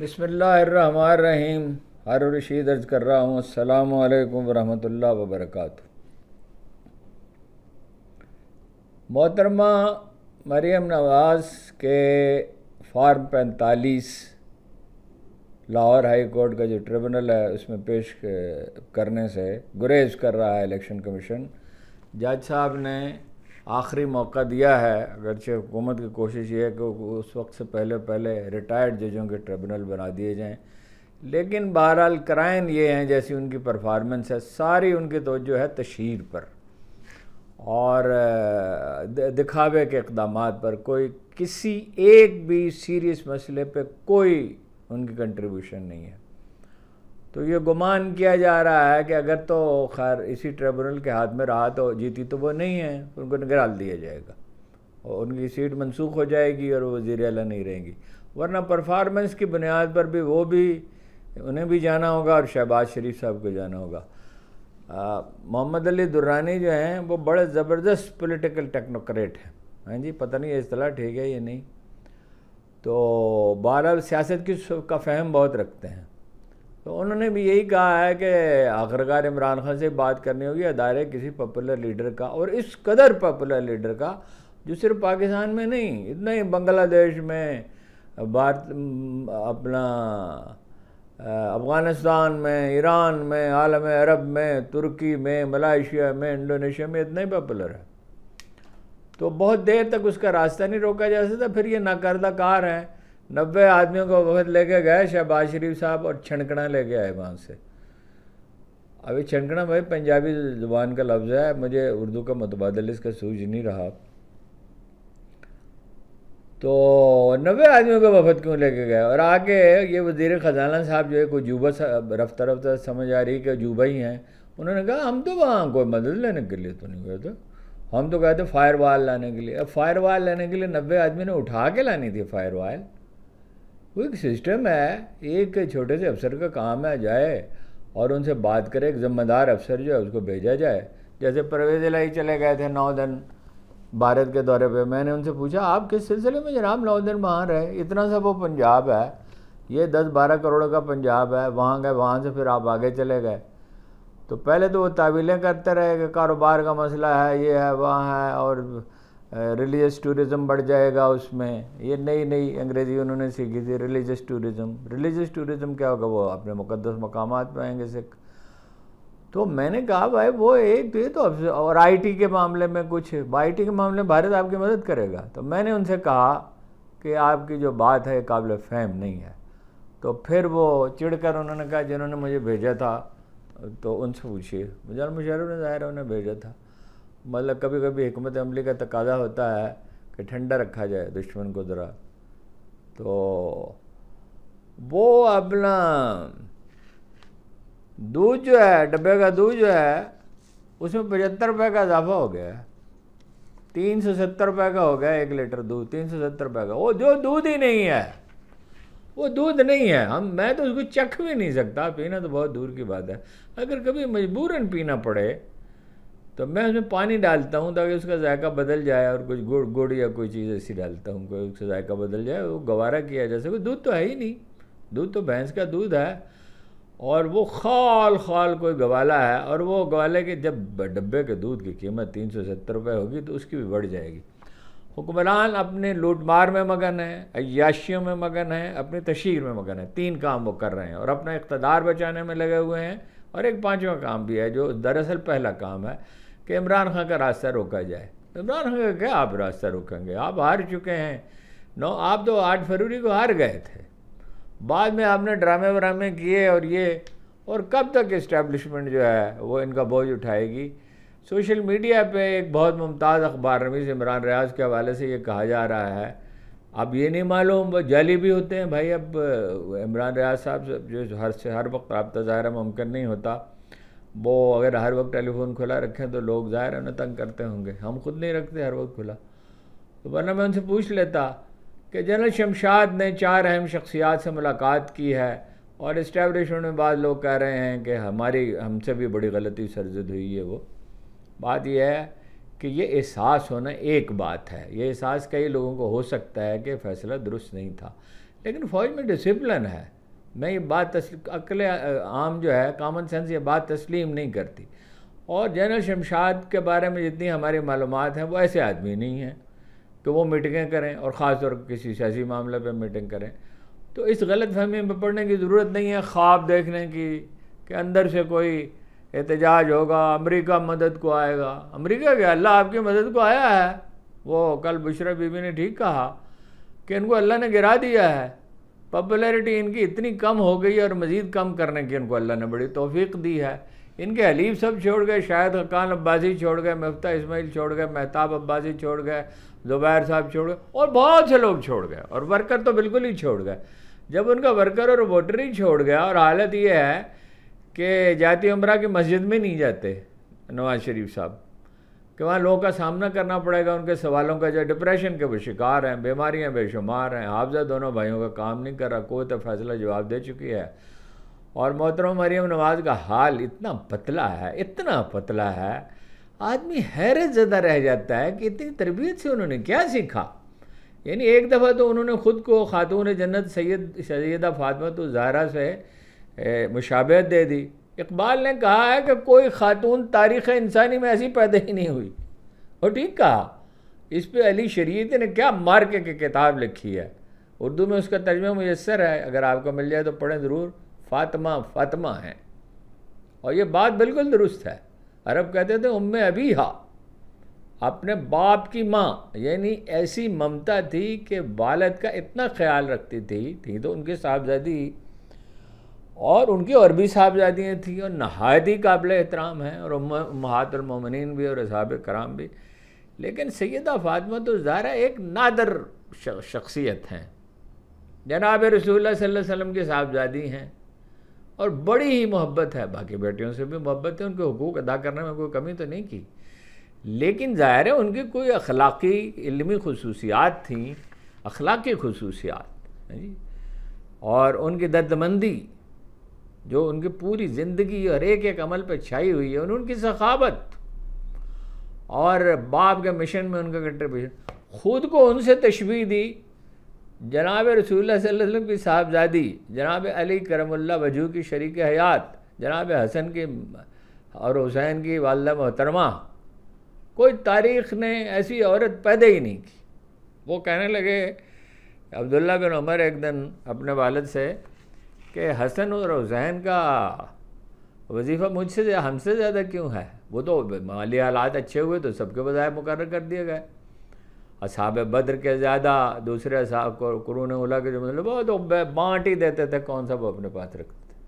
بسم اللہ الرحمن الرحیم ہر رشید عرض کر رہا ہوں السلام علیکم ورحمۃ اللہ وبرکاتہ محترمہ مریم نواز کے فارم پینتالیس لاہور ہائی کورٹ کا جو ٹریبونل ہے اس میں پیش کرنے سے گریز کر رہا ہے الیکشن کمیشن جج صاحب نے آخری موقع دیا ہے اگرچہ حکومت کی کوشش یہ ہے کہ اس وقت سے پہلے پہلے ریٹائرڈ ججوں کے ٹریبونل بنا دیے جائیں لیکن بہرحال کرائن یہ ہیں جیسی ان کی پرفارمنس ہے ساری ان کی توجہ ہے تشہیر پر اور دکھاوے کے اقدامات پر کوئی کسی ایک بھی سیریس مسئلے پہ کوئی ان کی کنٹریبیوشن نہیں ہے تو یہ گمان کیا جا رہا ہے کہ اگر تو خیر اسی ٹریبونل کے ہاتھ میں رہا تو جیتی تو وہ نہیں ہے ان کو نگرال دیا جائے گا اور ان کی سیٹ منسوخ ہو جائے گی اور وہ وزیر اعلیٰ نہیں رہیں گی ورنہ پرفارمنس کی بنیاد پر بھی وہ بھی انہیں بھی جانا ہوگا اور شہباز شریف صاحب کو جانا ہوگا محمد علی درانی جو ہیں وہ بڑے زبردست پولیٹیکل ٹیکنوکریٹ ہیں ہاں جی پتہ نہیں اصطلاح ٹھیک ہے یہ نہیں تو بارہ سیاست کی کا فہم بہت رکھتے ہیں تو انہوں نے بھی یہی کہا ہے کہ آخرکار عمران خان سے بات کرنی ہوگی ادارے کسی پاپولر لیڈر کا اور اس قدر پاپولر لیڈر کا جو صرف پاکستان میں نہیں اتنا ہی بنگلہ دیش میں بھارت اپنا افغانستان میں ایران میں عالم عرب میں ترکی میں ملائیشیا میں انڈونیشیا میں اتنا ہی پاپولر ہے تو بہت دیر تک اس کا راستہ نہیں روکا جا سکتا پھر یہ ناکردہ کار ہے نبے آدمیوں کو وفد لے کے گئے شہباز شریف صاحب اور چھنکڑا لے کے آئے وہاں سے ابھی چھنکڑا بھائی پنجابی زبان کا لفظ ہے مجھے اردو کا متبادل اس کا سوج نہیں رہا تو نوے آدمیوں کا وفد کیوں لے کے گئے اور آ کے یہ وزیر خزانہ صاحب جو ہے کوئی جوبا رفتہ رفتہ سمجھ آ رہی کہ جوبا ہی ہیں انہوں نے کہا ہم تو وہاں کوئی مدد لینے کے لیے تو نہیں گئے تھے ہم تو کہتے تھے فائر وال لانے کے لیے اب فائر وال لینے کے لیے نوے آدمی نے اٹھا کے لانی تھی فائر وال وہ ایک سسٹم ہے ایک چھوٹے سے افسر کا کام ہے جائے اور ان سے بات کرے ایک ذمہ دار افسر جو ہے اس کو بھیجا جائے جیسے پرویز الہی چلے گئے تھے نو دن بھارت کے دورے پہ میں نے ان سے پوچھا آپ کس سلسلے میں جناب نو دن وہاں رہے اتنا سا وہ پنجاب ہے یہ دس بارہ کروڑ کا پنجاب ہے وہاں گئے وہاں سے پھر آپ آگے چلے گئے تو پہلے تو وہ تعویلیں کرتے رہے کہ کاروبار کا مسئلہ ہے یہ ہے وہاں ہے اور ریلیجس ٹوریزم بڑھ جائے گا اس میں یہ نئی نئی انگریزی انہوں نے سیکھی تھی ریلیجس ٹوریزم ریلیجس ٹوریزم کیا ہوگا وہ اپنے مقدس مقامات پہ آئیں گے سکھ تو میں نے کہا بھائی وہ ایک یہ تو اور آئی ٹی کے معاملے میں کچھ آئی ٹی کے معاملے میں بھارت آپ کی مدد کرے گا تو میں نے ان سے کہا کہ آپ کی جو بات ہے یہ قابل فہم نہیں ہے تو پھر وہ چڑھ کر انہوں نے کہا جنہوں نے مجھے بھیجا تھا تو ان سے پوچھیے مجھے مشہور نے ظاہر انہیں بھیجا تھا مطلب کبھی کبھی حکمت عملی کا تقاضہ ہوتا ہے کہ ٹھنڈا رکھا جائے دشمن کو ذرا تو وہ اپنا دودھ جو ہے ڈبے کا دودھ جو ہے اس میں پچہتر روپے کا اضافہ ہو گیا ہے تین سو ستر روپے کا ہو گیا ایک لیٹر دودھ تین سو ستر روپے کا وہ جو دودھ ہی نہیں ہے وہ دودھ نہیں ہے ہم میں تو اس کو چکھ بھی نہیں سکتا پینا تو بہت دور کی بات ہے اگر کبھی مجبوراً پینا پڑے تو میں اس میں پانی ڈالتا ہوں تاکہ اس کا ذائقہ بدل جائے اور کچھ گڑ گڑ یا کوئی چیز ایسی ڈالتا ہوں کوئی اس کا ذائقہ بدل جائے وہ گوارا کیا جا سکے دودھ تو ہے ہی نہیں دودھ تو بھینس کا دودھ ہے اور وہ خال خال کوئی گوالا ہے اور وہ گوالے کے جب ڈبے کے دودھ کی قیمت تین سو ستر روپے ہوگی تو اس کی بھی بڑھ جائے گی حکمران اپنے لوٹ مار میں مگن ہے عیاشیوں میں مگن ہے اپنی تشہیر میں مگن ہے تین کام وہ کر رہے ہیں اور اپنا اقتدار بچانے میں لگے ہوئے ہیں اور ایک پانچواں کام بھی ہے جو دراصل پہلا کام ہے کہ عمران خان کا راستہ روکا جائے عمران خان کا کیا آپ راستہ روکیں گے آپ ہار چکے ہیں نو آپ تو آٹھ فروری کو ہار گئے تھے بعد میں آپ نے ڈرامے ورامے کیے اور یہ اور کب تک اسٹیبلشمنٹ جو ہے وہ ان کا بوجھ اٹھائے گی سوشل میڈیا پہ ایک بہت ممتاز اخبار رمیز عمران ریاض کے حوالے سے یہ کہا جا رہا ہے اب یہ نہیں معلوم وہ جعلی بھی ہوتے ہیں بھائی اب عمران ریاض صاحب جو ہر سے ہر وقت رابطہ ظاہرہ ممکن نہیں ہوتا وہ اگر ہر وقت ٹیلی فون کھلا رکھیں تو لوگ ظاہر ان تنگ کرتے ہوں گے ہم خود نہیں رکھتے ہر وقت کھلا تو ورنہ میں ان سے پوچھ لیتا کہ جنرل شمشاد نے چار اہم شخصیات سے ملاقات کی ہے اور اسٹیبلشمنٹ میں بعض لوگ کہہ رہے ہیں کہ ہماری ہم سے بھی بڑی غلطی سرزد ہوئی ہے وہ بات یہ ہے کہ یہ احساس ہونا ایک بات ہے یہ احساس کئی لوگوں کو ہو سکتا ہے کہ فیصلہ درست نہیں تھا لیکن فوج میں ڈسپلن ہے میں یہ بات تسلیم عقل عام جو ہے کامن سینس یہ بات تسلیم نہیں کرتی اور جنرل شمشاد کے بارے میں جتنی ہماری معلومات ہیں وہ ایسے آدمی نہیں ہیں کہ وہ میٹنگیں کریں اور خاص طور پر کسی سیاسی معاملے پہ میٹنگ کریں تو اس غلط فہمی میں پڑنے کی ضرورت نہیں ہے خواب دیکھنے کی کہ اندر سے کوئی احتجاج ہوگا امریکہ مدد کو آئے گا امریکہ کیا اللہ آپ کی مدد کو آیا ہے وہ کل بشرا بی بی نے ٹھیک کہا کہ ان کو اللہ نے گرا دیا ہے پاپولیرٹی ان کی اتنی کم ہو گئی اور مزید کم کرنے کی ان کو اللہ نے بڑی توفیق دی ہے ان کے حلیف سب چھوڑ گئے شاید حقان عباسی چھوڑ گئے مفتہ اسماعیل چھوڑ گئے مہتاب عباسی چھوڑ گئے زبیر صاحب چھوڑ گئے اور بہت سے لوگ چھوڑ گئے اور ورکر تو بالکل ہی چھوڑ گئے جب ان کا ورکر اور ووٹر ہی چھوڑ گیا اور حالت یہ ہے کہ جاتی عمرہ کی مسجد میں نہیں جاتے نواز شریف صاحب کہ وہاں لوگوں کا سامنا کرنا پڑے گا ان کے سوالوں کا جو ڈپریشن کے وہ شکار ہیں بیماریاں بے شمار ہیں حافظہ دونوں بھائیوں کا کام نہیں رہا کوئی تو فیصلہ جواب دے چکی ہے اور محترم مریم نواز کا حال اتنا پتلا ہے اتنا پتلا ہے آدمی حیرت زدہ رہ جاتا ہے کہ اتنی تربیت سے انہوں نے کیا سیکھا یعنی ایک دفعہ تو انہوں نے خود کو خاتون جنت سید سیدہ فاطمہ تو زہرہ سے مشابہت دے دی اقبال نے کہا ہے کہ کوئی خاتون تاریخ انسانی میں ایسی پیدا ہی نہیں ہوئی اور ٹھیک کہا اس پہ علی شریعت نے کیا کے کی کتاب لکھی ہے اردو میں اس کا ترجمہ میسر ہے اگر آپ کو مل جائے تو پڑھیں ضرور فاطمہ فاطمہ ہیں اور یہ بات بالکل درست ہے عرب کہتے تھے ام ابھی ہا اپنے باپ کی ماں یعنی ایسی ممتا تھی کہ والد کا اتنا خیال رکھتی تھی تھی تو ان کے صاحبزادی اور ان کی اور بھی صاحبزادیاں تھیں اور نہایتی قابل احترام ہیں اور امہات المومنین بھی اور اصحاب کرام بھی لیکن سیدہ فاطمہ تو زہرا ایک نادر شخصیت ہیں جناب رسول اللہ صلی اللہ علیہ وسلم کی صاحبزادی ہیں اور بڑی ہی محبت ہے باقی بیٹیوں سے بھی محبت ہے ان کے حقوق ادا کرنے میں کوئی کمی تو نہیں کی لیکن ظاہر ہے ان کی کوئی اخلاقی علمی خصوصیات تھیں اخلاقی خصوصیات ہاں جی اور ان کی درد مندی جو ان کی پوری زندگی اور ایک ایک عمل پہ چھائی ہوئی ہے انہوں کی ثقافت اور باپ کے مشن میں ان کا کنٹریبیوشن خود کو ان سے تشبیح دی جناب رسول اللہ صلی اللہ علیہ وسلم کی صاحبزادی جناب علی کرم اللہ وجوہ کی شریک حیات جناب حسن کی اور حسین کی والدہ محترمہ کوئی تاریخ نے ایسی عورت پیدا ہی نہیں کی وہ کہنے لگے عبداللہ بن عمر ایک دن اپنے والد سے کہ حسن اور حسین کا وظیفہ مجھ سے ہم سے زیادہ کیوں ہے وہ تو مالی حالات اچھے ہوئے تو سب کے بظاہر مقرر کر دیے گئے اصحاب بدر کے زیادہ دوسرے اصحاب کو قرون اولا کے جو مطلب وہ تو بانٹ ہی دیتے تھے کون سا وہ اپنے پاس رکھتے تھے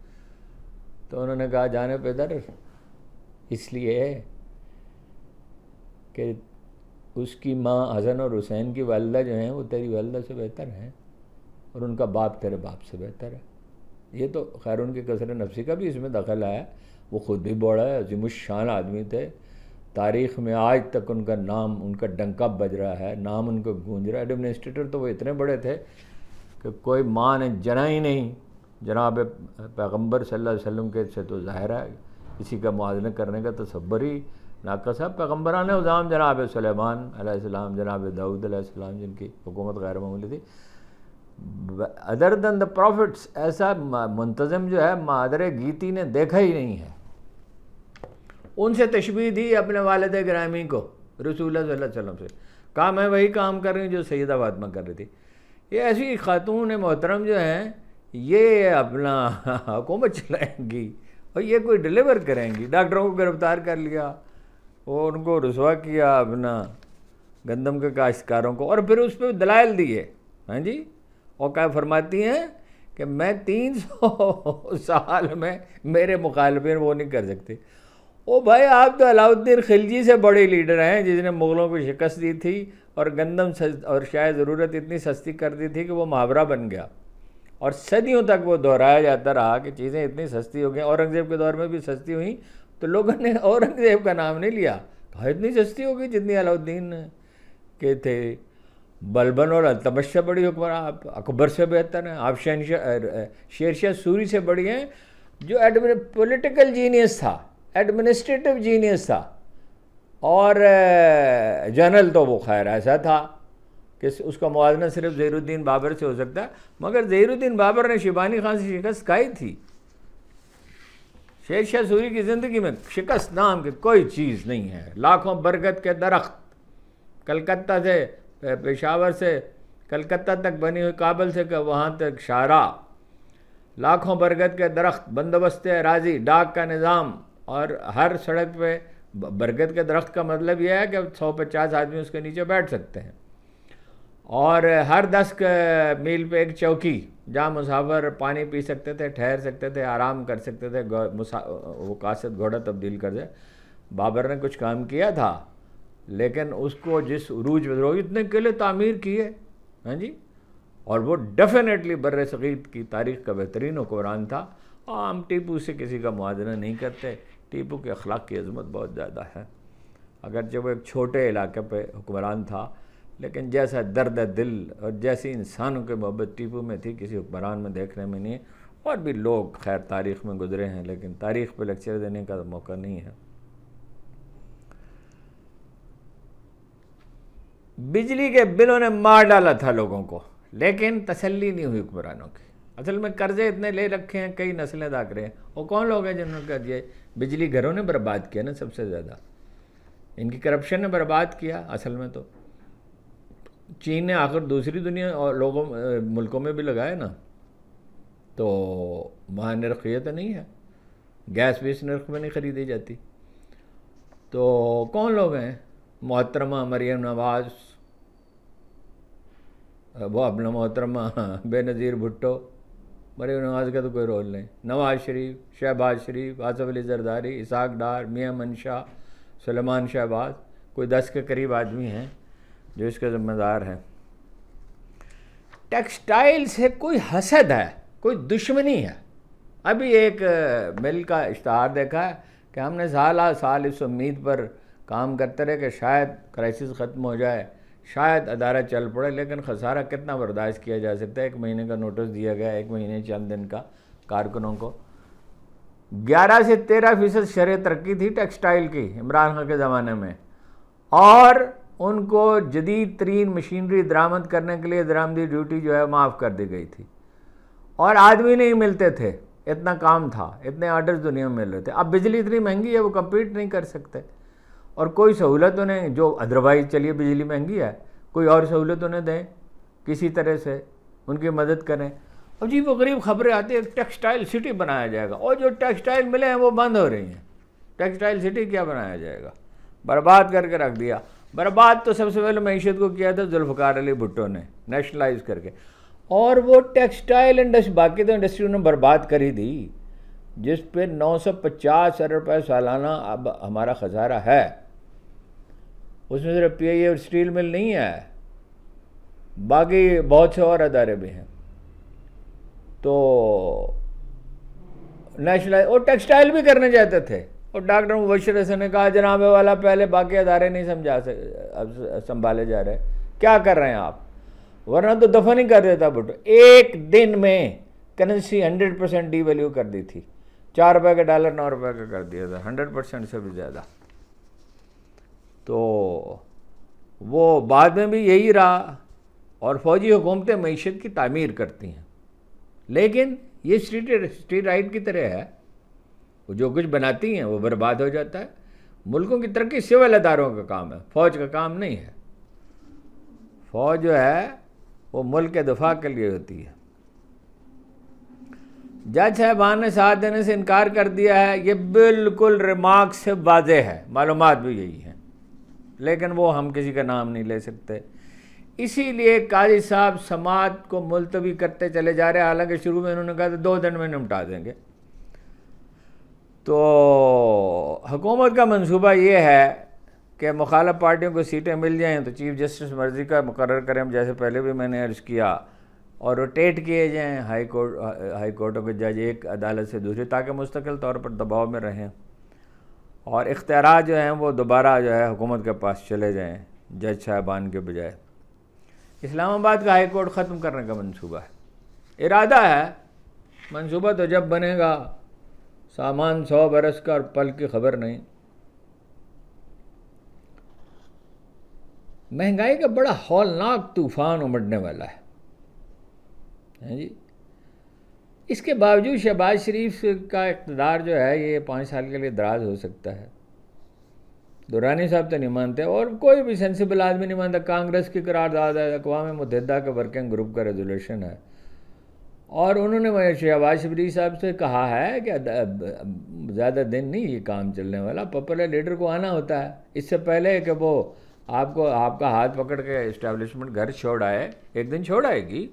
تو انہوں نے کہا جانے پہ در اس لیے کہ اس کی ماں حسن اور حسین کی والدہ جو ہیں وہ تیری والدہ سے بہتر ہیں اور ان کا باپ تیرے باپ سے بہتر ہے یہ تو خیر ان کی قصر نفسی کا بھی اس میں دخل آیا وہ خود بھی بوڑھا ہے عظیم الشان آدمی تھے تاریخ میں آج تک ان کا نام ان کا ڈنکا بج رہا ہے نام ان کا گونج رہا ہے ایڈمنسٹریٹر تو وہ اتنے بڑے تھے کہ کوئی ماں نے جنا ہی نہیں جناب پیغمبر صلی اللہ علیہ وسلم کے سے تو ظاہر ہے کسی کا موازنہ کرنے کا تصبر ہی ناقص ہے پیغمبران عظام جناب سلیمان علیہ السلام جناب داؤد علیہ السلام جن کی حکومت غیر معمولی تھی ادر دین دا پروفٹس ایسا منتظم جو ہے مادر گیتی نے دیکھا ہی نہیں ہے ان سے تشبیح دی اپنے والد گرامی کو رسول اللہ صلی اللہ علیہ وسلم سے کام ہے وہی کام کر رہی ہوں جو سیدہ باتما کر رہی تھی یہ ایسی خاتون محترم جو ہیں یہ اپنا حکومت چلائیں گی اور یہ کوئی ڈلیور کریں گی ڈاکٹروں کو گرفتار کر لیا اور ان کو رسوا کیا اپنا گندم کے کاشتکاروں کو اور پھر اس پہ دلائل دیے ہاں جی اوقا فرماتی ہیں کہ میں تین سو سال میں میرے مخالفین وہ نہیں کر سکتے او بھائی آپ تو علاء الدین خلجی سے بڑے لیڈر ہیں جس نے مغلوں کو شکست دی تھی اور گندم اور شاید ضرورت اتنی سستی کر دی تھی کہ وہ محاورہ بن گیا اور صدیوں تک وہ دہرایا جاتا رہا کہ چیزیں اتنی سستی ہو گئیں اورنگزیب کے دور میں بھی سستی ہوئیں تو لوگوں نے اورنگزیب کا نام نہیں لیا تو اتنی سستی ہو گئی جتنی علاؤ الدین کے تھے بلبن اور التبش سے بڑی حکمراں آپ اکبر سے بہتر ہیں آپ شہنشاہ شیر شاہ سوری سے بڑی ہیں جو ایڈمن پولیٹیکل جینیس تھا ایڈمنسٹریٹو جینیس تھا اور جنرل تو وہ خیر ایسا تھا کہ اس کا موازنہ صرف زہیر الدین بابر سے ہو سکتا ہے مگر زہیر الدین بابر نے شیبانی خان سے شکست کائی تھی شیر شاہ سوری کی زندگی میں شکست نام کی کوئی چیز نہیں ہے لاکھوں برگت کے درخت کلکتہ سے پشاور سے کلکتہ تک بنی ہوئی کابل سے کہ وہاں تک شارہ لاکھوں برگت کے درخت بندوبست راضی ڈاک کا نظام اور ہر سڑک پہ برگت کے درخت کا مطلب یہ ہے کہ سو پچاس آدمی اس کے نیچے بیٹھ سکتے ہیں اور ہر دس میل پہ ایک چوکی جہاں مسافر پانی پی سکتے تھے ٹھہر سکتے تھے آرام کر سکتے تھے وہ وقاصد گھوڑا تبدیل کر دے بابر نے کچھ کام کیا تھا لیکن اس کو جس عروج میں کے لیے تعمیر کیے ہاں جی اور وہ ڈیفینیٹلی بر صغیر کی تاریخ کا بہترین حکمران تھا ہم ٹیپو سے کسی کا معازنہ نہیں کرتے ٹیپو کے اخلاق کی عظمت بہت زیادہ ہے اگرچہ وہ ایک چھوٹے علاقے پہ حکمران تھا لیکن جیسا درد دل اور جیسی انسانوں کی محبت ٹیپو میں تھی کسی حکمران میں دیکھنے میں نہیں اور بھی لوگ خیر تاریخ میں گزرے ہیں لیکن تاریخ پہ لیکچر دینے کا موقع نہیں ہے بجلی کے بلوں نے مار ڈالا تھا لوگوں کو لیکن تسلی نہیں ہوئی حکمرانوں کی اصل میں قرضے اتنے لے رکھے ہیں کئی نسلیں داغ رہے ہیں وہ کون لوگ ہیں جنہوں نے یہ جی، بجلی گھروں نے برباد کیا نا سب سے زیادہ ان کی کرپشن نے برباد کیا اصل میں تو چین نے آ کر دوسری دنیا اور لوگوں ملکوں میں بھی لگائے نا تو وہاں نرخ یہ تو نہیں ہے گیس بھی اس نرخ میں نہیں خریدی جاتی تو کون لوگ ہیں محترمہ مریم نواز وہ اپنا محترمہ بے نظیر بھٹو مریم نواز کا تو کوئی رول نہیں نواز شریف شہباز شریف آصف علی زرداری اسحاق ڈار میاں منشا سلیمان شہباز کوئی دس کے قریب آدمی ہیں جو اس کے ذمہ دار ہیں ٹیکسٹائل سے کوئی حسد ہے کوئی دشمنی ہے ابھی ایک مل کا اشتہار دیکھا ہے کہ ہم نے سالہ سال اس امید پر کام کرتے رہے کہ شاید کرائسس ختم ہو جائے شاید ادارہ چل پڑے لیکن خسارہ کتنا برداشت کیا جا سکتا ہے ایک مہینے کا نوٹس دیا گیا ایک مہینے چند دن کا کارکنوں کو گیارہ سے تیرہ فیصد شرح ترقی تھی ٹیکسٹائل کی عمران خان کے زمانے میں اور ان کو جدید ترین مشینری درامت کرنے کے لیے درامدی ڈیوٹی جو ہے معاف کر دی گئی تھی اور آدمی نہیں ملتے تھے اتنا کام تھا اتنے آرڈرز دنیا میں مل رہے تھے اب بجلی اتنی مہنگی ہے وہ کمپیٹ نہیں کر سکتے اور کوئی سہولت انہیں جو ادروائز چلیے بجلی مہنگی ہے کوئی اور سہولت انہیں دیں کسی طرح سے ان کی مدد کریں اور جی وہ غریب خبریں آتی ہیں ایک ٹیکسٹائل سٹی بنایا جائے گا اور جو ٹیکسٹائل ملے ہیں وہ بند ہو رہی ہیں ٹیکسٹائل سٹی کیا بنایا جائے گا برباد کر کے رکھ دیا برباد تو سب سے پہلے معیشت کو کیا تھا ذوالفقار علی بھٹو نے نیشنلائز کر کے اور وہ ٹیکسٹائل انڈسٹری باقی تو انڈسٹری انہوں نے برباد کر ہی دی جس پہ نو سو پچاس ارب روپئے سالانہ اب ہمارا خزارہ ہے اس میں صرف پی آئی اے اور اسٹیل مل نہیں ہے باقی بہت سے اور ادارے بھی ہیں تو نیشنل اور ٹیکسٹائل بھی کرنے جاتے تھے اور ڈاکٹر مبشر حسن نے کہا جناب والا پہلے باقی ادارے نہیں سمجھا سنبھالے جا رہے کیا کر رہے ہیں آپ ورنہ تو دفن نہیں کر دیتا بھٹو ایک دن میں currency hundred percent devalue کر دی تھی چار روپے کا ڈالر نو روپے کا کر دیا تھا ہنڈریڈ پرسینٹ سے بھی زیادہ تو وہ بعد میں بھی یہی رہا اور فوجی حکومتیں معیشت کی تعمیر کرتی ہیں لیکن یہ اسٹریٹ اسٹریٹ رائٹ کی طرح ہے وہ جو کچھ بناتی ہیں وہ برباد ہو جاتا ہے ملکوں کی ترقی سول اداروں کا کام ہے فوج کا کام نہیں ہے فوج جو ہے وہ ملک کے دفاع کے لیے ہوتی ہے جج صاحبان نے ساتھ دینے سے انکار کر دیا ہے یہ بالکل ریمارک سے واضح ہے معلومات بھی یہی ہیں لیکن وہ ہم کسی کا نام نہیں لے سکتے اسی لیے قاضی صاحب سماعت کو ملتوی کرتے چلے جا رہے حالانکہ شروع میں انہوں نے کہا تھا دو دن میں نمٹا دیں گے تو حکومت کا منصوبہ یہ ہے کہ مخالف پارٹیوں کو سیٹیں مل جائیں تو چیف جسٹس مرضی کا مقرر کریں جیسے پہلے بھی میں نے عرض کیا اور روٹیٹ کیے جائیں ہائی کورٹ ہائی کورٹوں کے جج ایک عدالت سے دوسری تاکہ مستقل طور پر دباؤ میں رہیں اور اختیارات جو ہیں وہ دوبارہ جو ہے حکومت کے پاس چلے جائیں جج صاحبان کے بجائے اسلام آباد کا ہائی کورٹ ختم کرنے کا منصوبہ ہے ارادہ ہے منصوبہ تو جب بنے گا سامان سو برس کا اور پل کی خبر نہیں مہنگائی کا بڑا ہولناک طوفان امڑنے والا ہے جی اس کے باوجود شہباز شریف کا اقتدار جو ہے یہ پانچ سال کے لیے دراز ہو سکتا ہے دورانی صاحب تو نہیں مانتے اور کوئی بھی سینسیبل آدمی نہیں مانتا کانگریس کی قرارداد اقوام متحدہ کا ورکنگ گروپ کا ریزولیوشن ہے اور انہوں نے شہباز شبری صاحب سے کہا ہے کہ زیادہ دن نہیں یہ کام چلنے والا پاپولر لیڈر کو آنا ہوتا ہے اس سے پہلے کہ وہ آپ کو آپ کا ہاتھ پکڑ کے اسٹیبلشمنٹ گھر چھوڑ آئے ایک دن چھوڑ آئے گی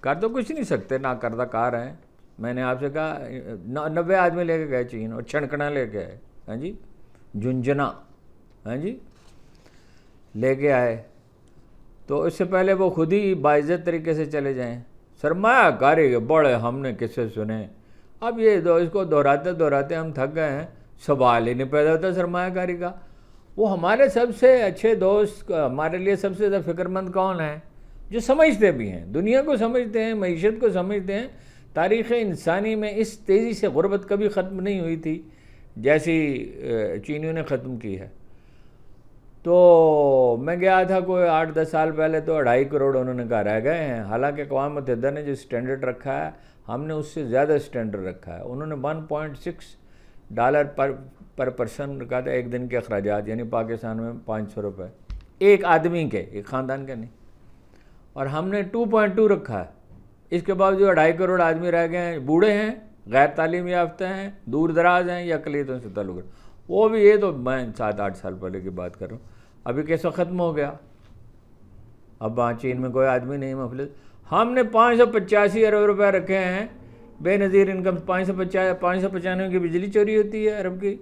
کر تو کچھ نہیں سکتے نہ کردہ کار ہیں میں نے آپ سے کہا نوے آدمی لے کے گئے چین اور چھنکنا لے کے آئے ہاں جی جنجنا ہاں جی لے کے آئے تو اس سے پہلے وہ خود ہی باعزت طریقے سے چلے جائیں سرمایہ کاری کے بڑے ہم نے کسے سنے اب یہ دو اس کو دہراتے دہراتے ہم تھک گئے ہیں سوال ہی نہیں پیدا ہوتا سرمایہ کاری کا وہ ہمارے سب سے اچھے دوست ہمارے لیے سب سے زیادہ فکر مند کون ہیں جو سمجھتے بھی ہیں دنیا کو سمجھتے ہیں معیشت کو سمجھتے ہیں تاریخ انسانی میں اس تیزی سے غربت کبھی ختم نہیں ہوئی تھی جیسی چینیوں نے ختم کی ہے تو میں گیا تھا کوئی آٹھ دس سال پہلے تو اڑھائی کروڑ انہوں نے کہا رہ گئے ہیں حالانکہ اقوام متحدہ نے جو اسٹینڈرڈ رکھا ہے ہم نے اس سے زیادہ اسٹینڈرڈ رکھا ہے انہوں نے ون پوائنٹ سکس ڈالر پر پر پرسن رکھا تھا ایک دن کے اخراجات یعنی پاکستان میں پانچ سو روپے ایک آدمی کے ایک خاندان کے نہیں اور ہم نے ٹو پوائنٹ ٹو رکھا ہے اس کے بعد جو اڑھائی کروڑ آدمی رہ گئے ہیں بوڑھے ہیں غیر تعلیم یافتہ ہیں دور دراز ہیں یا اقلیتوں سے تعلق وہ بھی یہ تو میں سات آٹھ سال پہلے کی بات کر رہا ہوں ابھی کیسا ختم ہو گیا اب وہاں چین میں کوئی آدمی نہیں مفلس ہم نے پانچ سو پچاسی ارب روپے رکھے ہیں بے نظیر انکم پانچ سو پچاس پانچ سو پچانوے کی بجلی چوری ہوتی ہے ارب کی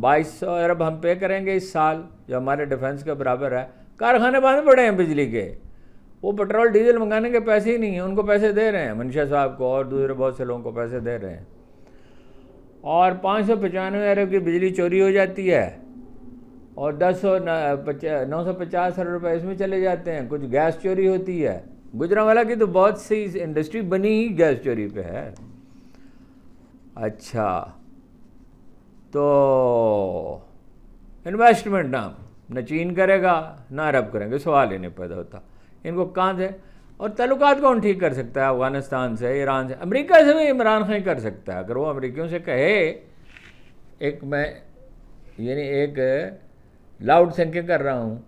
بائیس سو ارب ہم پے کریں گے اس سال جو ہمارے ڈیفینس کے برابر ہے کارخانے بند پڑے ہیں بجلی کے وہ پٹرول ڈیزل منگانے کے پیسے ہی نہیں ہیں ان کو پیسے دے رہے ہیں منشا صاحب کو اور دوسرے بہت سے لوگوں کو پیسے دے رہے ہیں اور پانچ سو پچانوے ارب کی بجلی چوری ہو جاتی ہے اور دس سو نو سو پچاس ارب روپے اس میں چلے جاتے ہیں کچھ گیس چوری ہوتی ہے گجرا والا کی تو بہت سی انڈسٹری بنی ہی گیس چوری پہ ہے اچھا تو انویسٹمنٹ نام نہ چین کرے گا نہ عرب کریں گے سوال ہی نہیں پیدا ہوتا ان کو کہاں سے اور تعلقات کون ٹھیک کر سکتا ہے افغانستان سے ایران سے امریکہ سے بھی عمران خان کر سکتا ہے اگر وہ امریکیوں سے کہے ایک میں یعنی ایک لاؤڈ سنکے کر رہا ہوں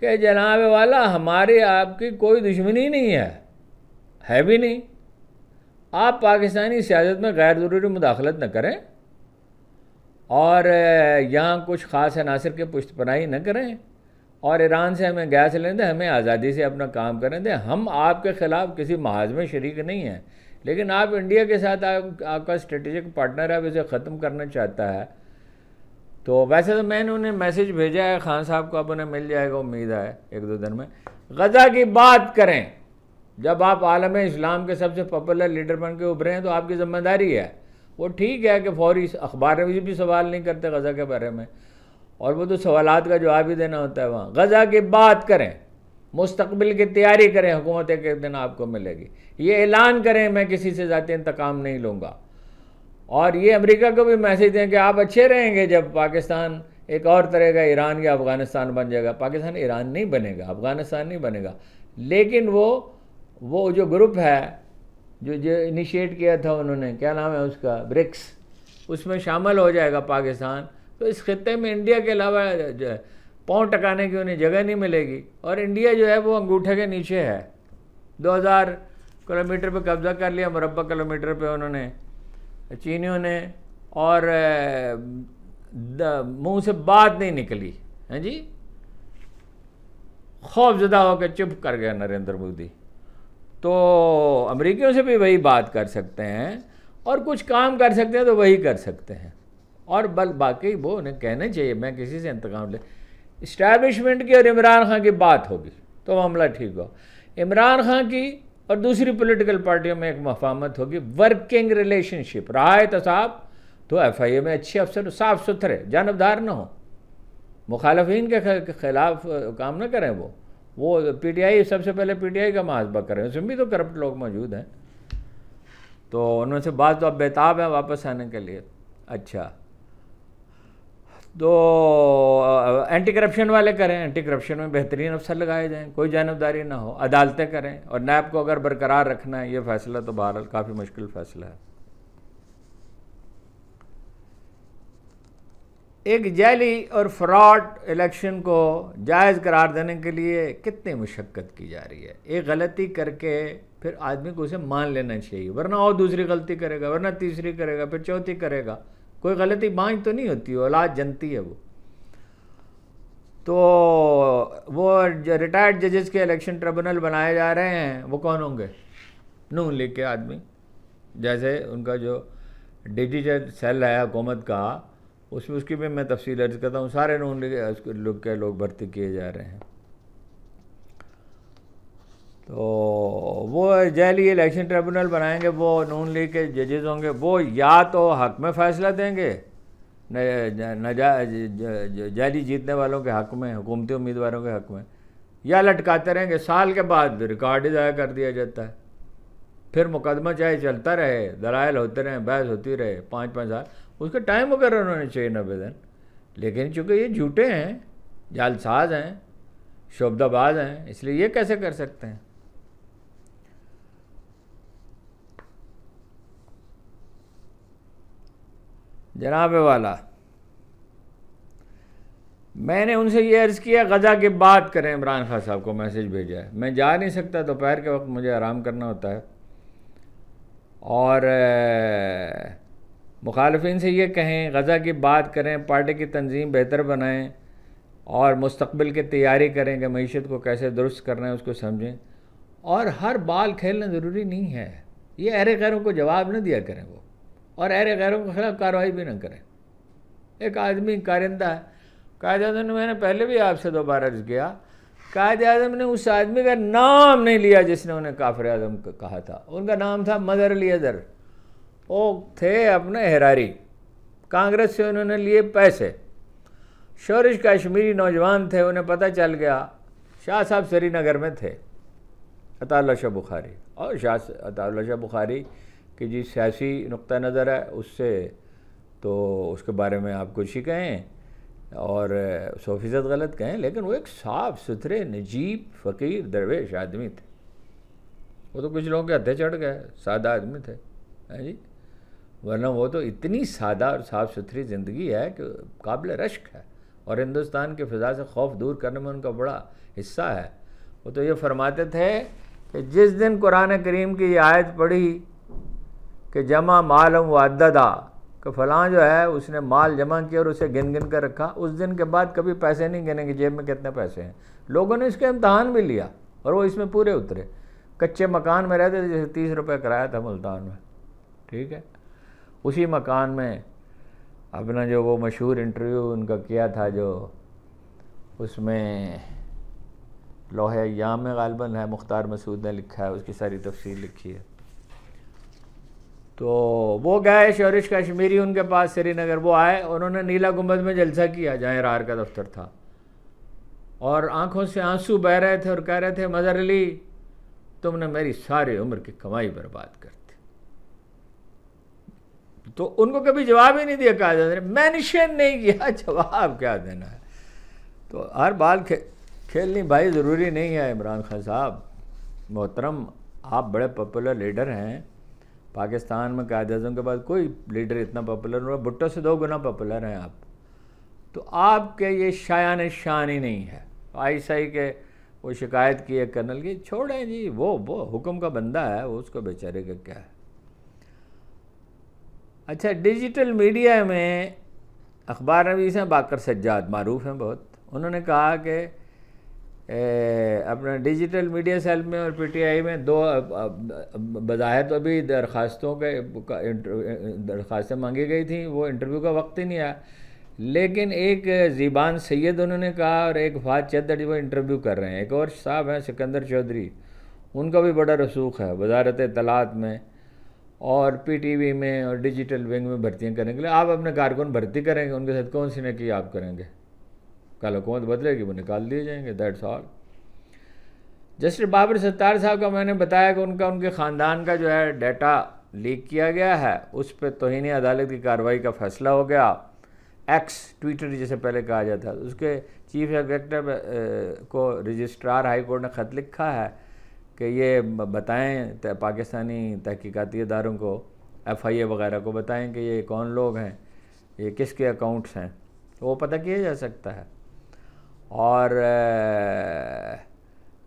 کہ جناب والا ہمارے آپ کی کوئی دشمنی نہیں ہے ہے بھی نہیں آپ پاکستانی سیاست میں غیر ضروری مداخلت نہ کریں اور یہاں کچھ خاص عناصر کے پشت پناہی نہ کریں اور ایران سے ہمیں گیس لیں دیں ہمیں آزادی سے اپنا کام کریں دیں ہم آپ کے خلاف کسی محاذ میں شریک نہیں ہیں لیکن آپ انڈیا کے ساتھ آپ کا اسٹریٹجک پارٹنر ہے اسے ختم کرنا چاہتا ہے تو ویسے تو میں نے انہیں میسج بھیجا ہے خان صاحب کو اب انہیں مل جائے گا امید ہے ایک دو دن میں غزہ کی بات کریں جب آپ عالم اسلام کے سب سے پاپولر لیڈر بن کے ابھرے ہیں تو آپ کی ذمہ داری ہے وہ ٹھیک ہے کہ فوری اخبار بھی سوال نہیں کرتے غزہ کے بارے میں اور وہ تو سوالات کا جواب ہی دینا ہوتا ہے وہاں غزہ کی بات کریں مستقبل کی تیاری کریں حکومت ایک دن آپ کو ملے گی یہ اعلان کریں میں کسی سے ذاتی انتقام نہیں لوں گا اور یہ امریکہ کو بھی میسج دیں کہ آپ اچھے رہیں گے جب پاکستان ایک اور طرح کا ایران یا افغانستان بن جائے گا پاکستان ایران نہیں بنے گا افغانستان نہیں بنے گا لیکن وہ وہ جو گروپ ہے جو جو انیشیٹ کیا تھا انہوں نے کیا نام ہے اس کا برکس اس میں شامل ہو جائے گا پاکستان تو اس خطے میں انڈیا کے علاوہ پاؤں ٹکانے کی انہیں جگہ نہیں ملے گی اور انڈیا جو ہے وہ انگوٹھے کے نیچے ہے دو ہزار کلو میٹر پہ قبضہ کر لیا مربع کلو میٹر پہ انہوں نے چینیوں نے اور منہ سے بات نہیں نکلی ہاں جی خوف زدہ ہو کے چپ کر گیا نریندر مودی تو امریکیوں سے بھی وہی بات کر سکتے ہیں اور کچھ کام کر سکتے ہیں تو وہی کر سکتے ہیں اور بل باقی وہ انہیں کہنے چاہیے میں کسی سے انتقام لے اسٹیبلشمنٹ کی اور عمران خان کی بات ہوگی تو معاملہ ٹھیک ہو عمران خان کی اور دوسری پولیٹیکل پارٹیوں میں ایک مفاہمت ہوگی ورکنگ ریلیشن شپ رہا صاحب تو ایف آئی اے میں اچھے افسر صاف ستھرے جانبدار نہ ہوں مخالفین کے خلاف کام نہ کریں وہ وہ پی ٹی آئی سب سے پہلے پی ٹی آئی کا محاذبہ کریں اس میں بھی تو کرپٹ لوگ موجود ہیں تو انہوں سے بعض تو اب بیتاب ہیں واپس آنے کے لیے اچھا تو اینٹی کرپشن والے کریں اینٹی کرپشن میں بہترین افسر لگائے جائیں کوئی جانبداری نہ ہو عدالتیں کریں اور نیب کو اگر برقرار رکھنا ہے یہ فیصلہ تو بہرحال کافی مشکل فیصلہ ہے ایک جیلی اور فراڈ الیکشن کو جائز قرار دینے کے لیے کتنی مشقت کی جا رہی ہے ایک غلطی کر کے پھر آدمی کو اسے مان لینا چاہیے ورنہ اور دوسری غلطی کرے گا ورنہ تیسری کرے گا پھر چوتھی کرے گا کوئی غلطی بانج تو نہیں ہوتی اولاد جنتی ہے وہ تو وہ ریٹائرڈ ججز کے الیکشن ٹریبونل بنائے جا رہے ہیں وہ کون ہوں گے نون لیگ کے آدمی جیسے ان کا جو ڈیجیٹل سیل ہے حکومت کا اس میں اس کی بھی میں تفصیل عرض کرتا ہوں سارے نون لوگ بھرتی کیے جا رہے ہیں تو وہ جیلی الیکشن ٹریبونل بنائیں گے وہ نون لیگ کے ججز ہوں گے وہ یا تو حق میں فیصلہ دیں گے جیلی جیتنے والوں کے حق میں حکومتی امیدواروں کے حق میں یا لٹکاتے رہیں گے سال کے بعد ریکارڈ ہی ضائع کر دیا جاتا ہے پھر مقدمہ چاہے چلتا رہے دلائل ہوتے رہیں بحث ہوتی رہے پانچ پانچ سال اس کا ٹائم مقرر انہوں نے چاہیے دن لیکن چونکہ یہ جھوٹے ہیں ساز ہیں شبدہ باز ہیں اس لیے یہ کیسے کر سکتے ہیں جناب والا میں نے ان سے یہ عرض کیا غزہ کے بعد کریں عمران خان صاحب کو میسیج بھیجا ہے میں جا نہیں سکتا دوپہر کے وقت مجھے آرام کرنا ہوتا ہے اور مخالفین سے یہ کہیں غزہ کی بات کریں پارٹی کی تنظیم بہتر بنائیں اور مستقبل کی تیاری کریں کہ معیشت کو کیسے درست کرنا ہے اس کو سمجھیں اور ہر بال کھیلنا ضروری نہیں ہے یہ اہر خیروں کو جواب نہ دیا کریں وہ اور اہر غیروں کے خلاف کاروائی بھی نہ کریں ایک آدمی کارندہ ہے قائد اعظم نے میں نے پہلے بھی آپ سے دوبارہ گیا قائد اعظم نے اس آدمی کا نام نہیں لیا جس نے انہیں کافر اعظم کہا تھا ان کا نام تھا مدر علی ادر وہ تھے اپنے ہراری کانگریس سے انہوں نے لیے پیسے شورش کشمیری نوجوان تھے انہیں پتہ چل گیا شاہ صاحب سری نگر میں تھے اللہ شاہ بخاری اور شاہ اللہ شاہ بخاری کہ جی سیاسی نقطہ نظر ہے اس سے تو اس کے بارے میں آپ کچھ ہی کہیں اور سو فیصد غلط کہیں لیکن وہ ایک صاف ستھرے نجیب فقیر درویش آدمی تھے وہ تو کچھ لوگوں کے ہتھے چڑھ گئے سادہ آدمی تھے جی ورنہ وہ تو اتنی سادہ اور صاف ستھری زندگی ہے کہ قابل رشک ہے اور ہندوستان کے فضا سے خوف دور کرنے میں ان کا بڑا حصہ ہے وہ تو یہ فرماتے تھے کہ جس دن قرآن کریم کی یہ آیت پڑھی کہ جمع مالم عددہ کہ فلاں جو ہے اس نے مال جمع کیا اور اسے گن گن کر رکھا اس دن کے بعد کبھی پیسے نہیں گنے کہ جیب میں کتنے پیسے ہیں لوگوں نے اس کے امتحان بھی لیا اور وہ اس میں پورے اترے کچے مکان میں رہتے تھے جیسے تیس روپے کرایا تھا ملتان میں ٹھیک ہے اسی مکان میں اپنا جو وہ مشہور انٹرویو ان کا کیا تھا جو اس میں لوہے یام غالباً ہے مختار مسعود نے لکھا ہے اس کی ساری تفصیل لکھی ہے تو وہ گئے شورش کشمیری ان کے پاس سری نگر وہ آئے انہوں نے نیلا گنبد میں جلسہ کیا جہاں رار کا دفتر تھا اور آنکھوں سے آنسو بہ رہے تھے اور کہہ رہے تھے مظہر علی تم نے میری ساری عمر کی کمائی برباد کر دی تو ان کو کبھی جواب ہی نہیں دیا کہا میں مینشن نہیں کیا جواب کیا دینا ہے تو ہر بال کھیلنی بھائی ضروری نہیں ہے عمران خان صاحب محترم آپ بڑے پاپولر لیڈر ہیں پاکستان میں قائد اعظم کے بعد کوئی لیڈر اتنا پاپولر نہیں بھٹو سے دو گنا پاپولر ہیں آپ تو آپ کے یہ شایان شان ہی نہیں ہے آئی سہی کے وہ شکایت کی ایک کرنل کی چھوڑیں جی وہ حکم کا بندہ ہے وہ اس کو بیچارے کا کیا ہے اچھا ڈیجیٹل میڈیا میں اخبار نویس ہیں باکر سجاد معروف ہیں بہت انہوں نے کہا کہ اپنا ڈیجیٹل میڈیا سیل میں اور پی ٹی آئی میں دو بظاہر تو ابھی درخواستوں کے درخواستیں مانگی گئی تھیں وہ انٹرویو کا وقت ہی نہیں آیا لیکن ایک زیبان سید انہوں نے کہا اور ایک فات چدر جو وہ انٹرویو کر رہے ہیں ایک اور صاحب ہیں سکندر چودھری ان کا بھی بڑا رسوخ ہے وزارت اطلاعات میں اور پی ٹی وی میں اور ڈیجیٹل ونگ میں بھرتیاں کرنے کے لیے آپ اپنے کارکن بھرتی کریں گے ان کے ساتھ کون سی نے کی آپ کریں گے کل حکومت بدلے گی وہ نکال دیے جائیں گے that's all justice Babar Sattar صاحب کا میں نے بتایا کہ ان کا ان کے خاندان کا جو ہے ڈیٹا لیک کیا گیا ہے اس پہ توہین عدالت کی کارروائی کا فیصلہ ہو گیا ایکس ٹویٹر جسے پہلے کہا جاتا ہے اس کے چیف ایگزیکٹر کو رجسٹرار ہائی کورٹ نے خط لکھا ہے کہ یہ بتائیں پاکستانی تحقیقاتی اداروں کو ایف آئی اے وغیرہ کو بتائیں کہ یہ کون لوگ ہیں یہ کس کے اکاؤنٹس ہیں وہ پتہ کیا جا سکتا ہے اور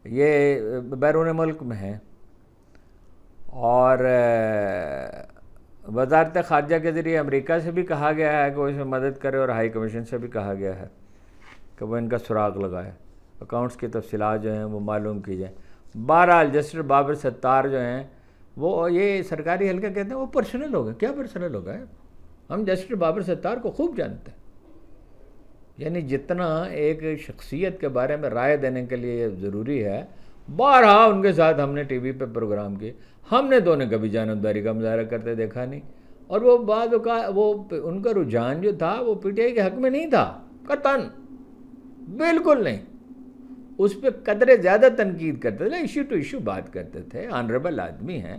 یہ بیرون ملک میں ہیں اور وزارت خارجہ کے ذریعے امریکہ سے بھی کہا گیا ہے کہ وہ اس میں مدد کرے اور ہائی کمیشن سے بھی کہا گیا ہے کہ وہ ان کا سراغ لگائے اکاؤنٹس کی تفصیلات جو ہیں وہ معلوم کی جائیں بہرحال جسٹس بابر ستار جو ہیں وہ یہ سرکاری حلقہ کہتے ہیں وہ پرسنل ہو گئے کیا پرسنل ہو گئے ہم جسٹس بابر ستار کو خوب جانتے ہیں یعنی جتنا ایک شخصیت کے بارے میں رائے دینے کے لیے یہ ضروری ہے بارہا ان کے ساتھ ہم نے ٹی وی پہ پروگرام کیے ہم نے تو کبھی جانبداری کا مظاہرہ کرتے دیکھا نہیں اور وہ بعض وہ ان کا رجحان جو تھا وہ پی ٹی آئی کے حق میں نہیں تھا قطن بالکل نہیں اس پہ قدرے زیادہ تنقید کرتے تھے ایشو ٹو ایشو بات کرتے تھے آنریبل آدمی ہیں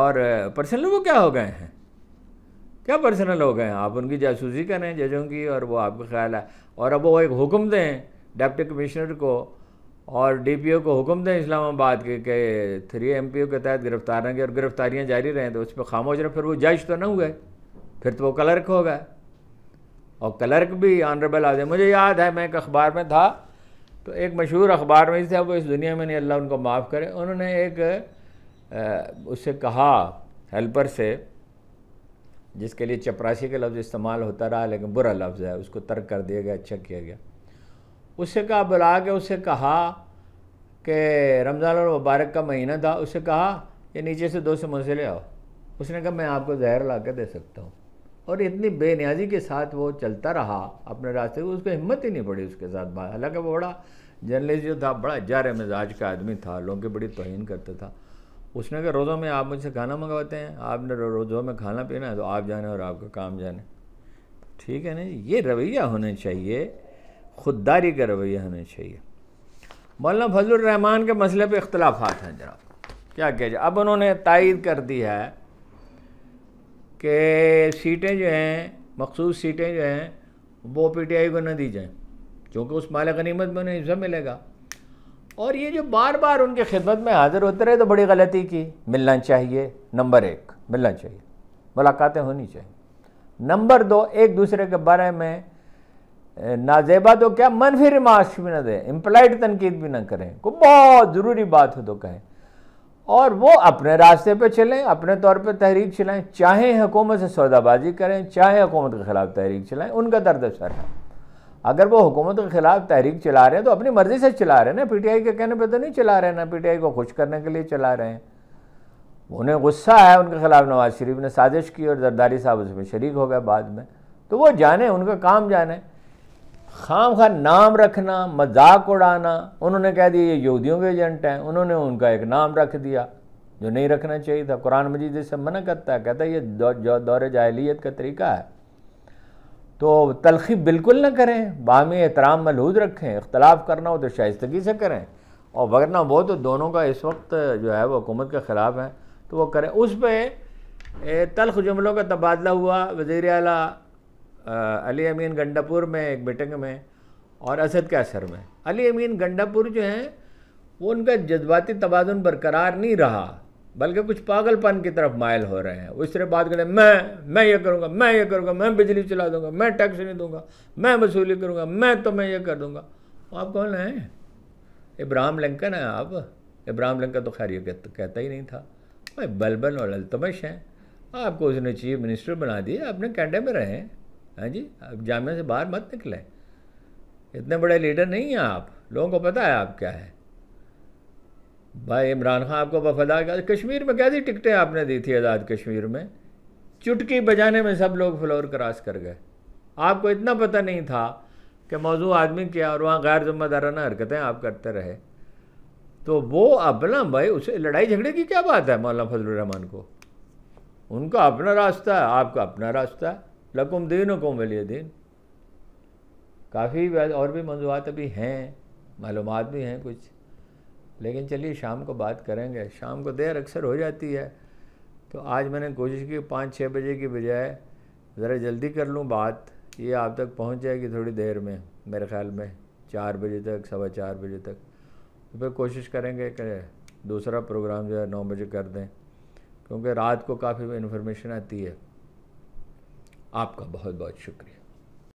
اور پرسنل وہ کیا ہو گئے ہیں کیا پرسنل ہو گئے ہیں آپ ان کی جاسوسی کریں ججوں کی اور وہ آپ کا خیال ہے اور اب وہ ایک حکم دیں ڈیپٹی کمشنر کو اور ڈی پی او کو حکم دیں اسلام آباد کے کہ تھری ایم پی او کے تحت گرفتار رہیں گے اور گرفتاریاں جاری رہیں تو اس پہ خاموش رہے پھر وہ جج تو نہ ہوئے پھر تو وہ کلرک ہو گئے اور کلرک بھی آنریبل آدمی مجھے یاد ہے میں ایک اخبار میں تھا تو ایک مشہور اخبار میں جی تھے وہ اس دنیا میں نہیں اللہ ان کو معاف کرے انہوں نے ایک اس سے کہا ہیلپر سے جس کے لیے چپراسی کا لفظ استعمال ہوتا رہا لیکن برا لفظ ہے اس کو ترک کر دیا گیا اچھا کیا گیا اس سے کہا بلا کے اسے کہا کہ رمضان اور مبارک کا مہینہ تھا اسے کہا کہ نیچے سے دو سے لے آؤ اس نے کہا میں آپ کو زہر لا کے دے سکتا ہوں اور اتنی بے نیازی کے ساتھ وہ چلتا رہا اپنے راستے کو اس کو ہمت ہی نہیں پڑی اس کے ساتھ بات حالانکہ وہ بڑا جرنلسٹ جو تھا بڑا جار مزاج کا آدمی تھا لوگ کی بڑی توہین کرتا تھا اس نے کہا روزوں میں آپ مجھ سے کھانا منگواتے ہیں آپ نے روزوں میں کھانا پینا ہے تو آپ جانے اور آپ کا کام جانے ٹھیک ہے نا جی یہ رویہ ہونے چاہیے خودداری کا رویہ ہونے چاہیے مولانا فضل الرحمان کے مسئلے پہ اختلافات ہیں جناب کیا کیا جائے اب انہوں نے تائید کر دی ہے کہ سیٹیں جو ہیں مخصوص سیٹیں جو ہیں وہ پی ٹی آئی کو نہ دی جائیں چونکہ اس مالک غنیمت میں انہیں حصہ ملے گا اور یہ جو بار بار ان کے خدمت میں حاضر ہوتے رہے تو بڑی غلطی کی ملنا چاہیے نمبر ایک ملنا چاہیے ملاقاتیں ہونی چاہیے نمبر دو ایک دوسرے کے بارے میں نازیبہ تو کیا منفی معاش بھی نہ دیں امپلائڈ تنقید بھی نہ کریں کوئی بہت ضروری بات ہو تو کہیں اور وہ اپنے راستے پہ چلیں اپنے طور پہ تحریک چلائیں چاہیں حکومت سے سودا بازی کریں چاہیں حکومت کے خلاف تحریک چلائیں ان کا درد سر ہے اگر وہ حکومت کے خلاف تحریک چلا رہے ہیں تو اپنی مرضی سے چلا رہے ہیں نا پی ٹی آئی کے کہنے پہ تو نہیں چلا رہے نا پی ٹی آئی کو خوش کرنے کے لیے چلا رہے ہیں انہیں غصہ آیا ان کے خلاف نواز شریف نے سازش کی اور زرداری صاحب اس میں شریک ہو گئے بعد میں تو وہ جانے ان کا کام جانے خام خواہ نام رکھنا مذاق اڑانا انہوں نے کہہ دیا یہ یہودیوں کے ایجنٹ ہیں انہوں نے ان کا ایک نام رکھ دیا جو نہیں رکھنا چاہیے تھا قرآن مجید سے منع کرتا ہے کہتا ہے یہ دور جاہلیت کا طریقہ ہے تو تلخیب بالکل نہ کریں باہمی احترام ملحوظ رکھیں اختلاف کرنا ہو تو شائستگی سے کریں اور ورنہ وہ تو دونوں کا اس وقت جو ہے وہ حکومت کے خلاف ہیں تو وہ کریں اس پہ تلخ جملوں کا تبادلہ ہوا وزیر اعلیٰ علی امین گنڈاپور میں ایک میٹنگ میں اور اسد کے اثر میں علی امین گنڈاپور جو ہیں وہ ان کا جذباتی توازن برقرار نہیں رہا بلکہ کچھ پاگل پن کی طرف مائل ہو رہے ہیں اس طرح بات کریں میں میں یہ کروں گا میں یہ کروں گا میں بجلی چلا دوں گا میں ٹیکس نہیں دوں گا میں وصولی کروں گا میں تو میں یہ کر دوں گا آپ کون ہیں ابراہم لنکن ہیں آپ ابراہم لنکن تو خیر یہ کہتا ہی نہیں تھا بھائی بلبن اور التمش ہیں آپ کو اس نے چیف منسٹر بنا دیا اپنے کینڈے میں رہیں ہاں جی آپ جامعہ سے باہر مت نکلیں اتنے بڑے لیڈر نہیں ہیں آپ لوگوں کو پتہ ہے آپ کیا ہے بھائی عمران خان آپ کو بفادا کشمیر میں کیسی ٹکٹیں آپ نے دی تھی آزاد کشمیر میں چٹکی بجانے میں سب لوگ فلور کراس کر گئے آپ کو اتنا پتہ نہیں تھا کہ موضوع آدمی کیا اور وہاں غیر ذمہ دارانہ حرکتیں آپ کرتے رہے تو وہ اپنا بھائی اسے لڑائی جھگڑے کی کیا بات ہے مولانا فضل الرحمن کو ان کا اپنا راستہ ہے آپ کا اپنا راستہ ہے لکم دین و کم ولی دین کافی اور بھی موضوعات ابھی ہیں معلومات بھی ہیں کچھ لیکن چلیے شام کو بات کریں گے شام کو دیر اکثر ہو جاتی ہے تو آج میں نے کوشش کی پانچ چھ بجے کی بجائے ذرا جلدی کر لوں بات یہ آپ تک پہنچ جائے گی تھوڑی دیر میں میرے خیال میں چار بجے تک سوا چار بجے تک تو پھر کوشش کریں گے کہ دوسرا پروگرام جو ہے نو بجے کر دیں کیونکہ رات کو کافی انفارمیشن آتی ہے آپ کا بہت بہت شکریہ